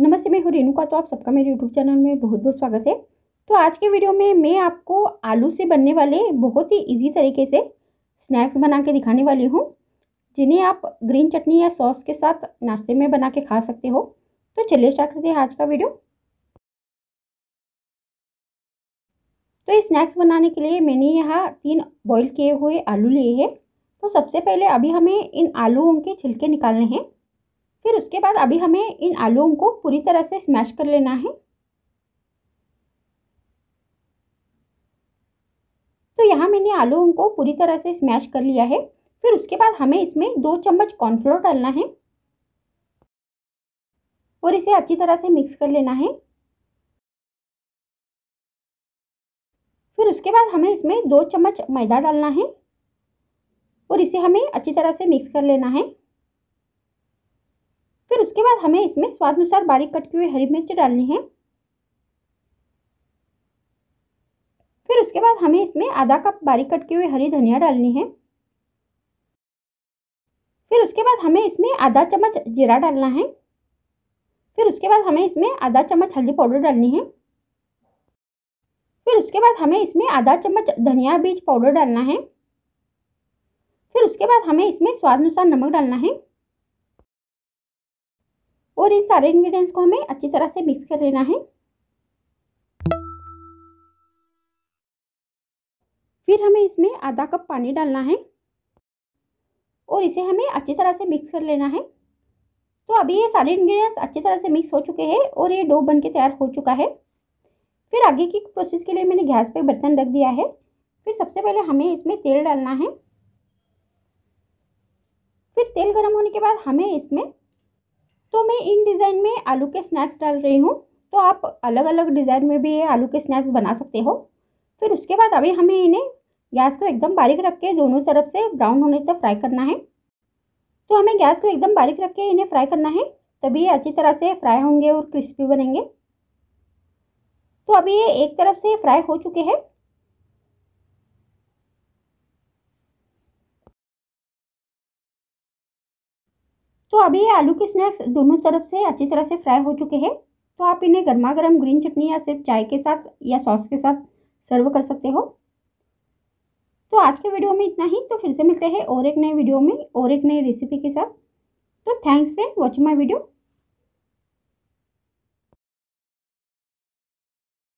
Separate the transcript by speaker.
Speaker 1: नमस्ते मैं हूँ रेणुका तो आप सबका मेरे यूट्यूब चैनल में बहुत बहुत स्वागत है तो आज के वीडियो में मैं आपको आलू से बनने वाले बहुत ही इजी तरीके से स्नैक्स बना के दिखाने वाली हूँ जिन्हें आप ग्रीन चटनी या सॉस के साथ नाश्ते में बना के खा सकते हो तो चलिए स्टार्ट करते हैं आज का वीडियो तो ये स्नैक्स बनाने के लिए मैंने यहाँ तीन बॉईल किए हुए आलू लिए हैं तो सबसे पहले अभी हमें इन आलूओं के छिलके निकालने हैं फिर उसके बाद अभी हमें इन आलूओं को पूरी तरह से स्मैश कर लेना है तो यहाँ मैंने आलूओं को पूरी तरह से स्मैश कर लिया है फिर उसके बाद हमें इसमें दो चम्मच कॉर्नफ्लोर डालना है
Speaker 2: और इसे अच्छी तरह से मिक्स कर लेना है
Speaker 1: फिर उसके बाद हमें इसमें दो चम्मच मैदा डालना है और इसे हमें अच्छी तरह से मिक्स कर लेना है फिर उसके बाद हमें इसमें स्वाद अनुसार बारीक कट की हुई हरी मिर्च डालनी है फिर उसके बाद हमें इसमें आधा कप बारीक कट की हुई हरी धनिया डालनी है फिर उसके बाद हमें इसमें आधा चम्मच जीरा डालना है फिर उसके बाद हमें इसमें आधा चम्मच हल्दी पाउडर डालनी है फिर उसके बाद हमें इसमें आधा चम्मच धनिया बीज पाउडर डालना है फिर उसके बाद हमें इसमें स्वाद अनुसार नमक डालना है और इन सारे इंग्रेडिएंट्स को हमें अच्छी तरह से मिक्स कर लेना है फिर हमें इसमें आधा कप पानी डालना है और इसे हमें अच्छी तरह से मिक्स कर लेना है तो अभी ये सारे इंग्रेडिएंट्स अच्छी तरह से मिक्स हो चुके हैं और ये डो बन के तैयार हो चुका है फिर आगे की प्रोसेस के लिए मैंने गैस पे बर्तन रख दिया है फिर सबसे पहले हमें इसमें तेल डालना है फिर तेल गर्म होने के बाद हमें इसमें मैं इन डिज़ाइन में आलू के स्नैक्स डाल रही हूँ तो आप अलग अलग डिज़ाइन में भी ये आलू के स्नैक्स बना सकते हो फिर उसके बाद अभी हमें इन्हें गैस को एकदम बारीक रख के दोनों तरफ से ब्राउन होने तक फ्राई करना है तो हमें गैस को एकदम बारीक रख के इन्हें फ्राई करना है तभी ये अच्छी तरह से फ्राई होंगे और क्रिस्पी बनेंगे तो अभी ये एक तरफ से फ्राई हो चुके हैं तो अभी ये आलू के स्नैक्स दोनों तरफ से अच्छी तरह से फ्राई हो चुके हैं तो आप इन्हें गर्मा गर्म ग्रीन चटनी या सिर्फ चाय के साथ या सॉस के साथ सर्व कर सकते हो तो आज के वीडियो में इतना ही तो फिर से मिलते हैं और एक नए वीडियो में और एक नई रेसिपी के साथ तो thanks friend watching my video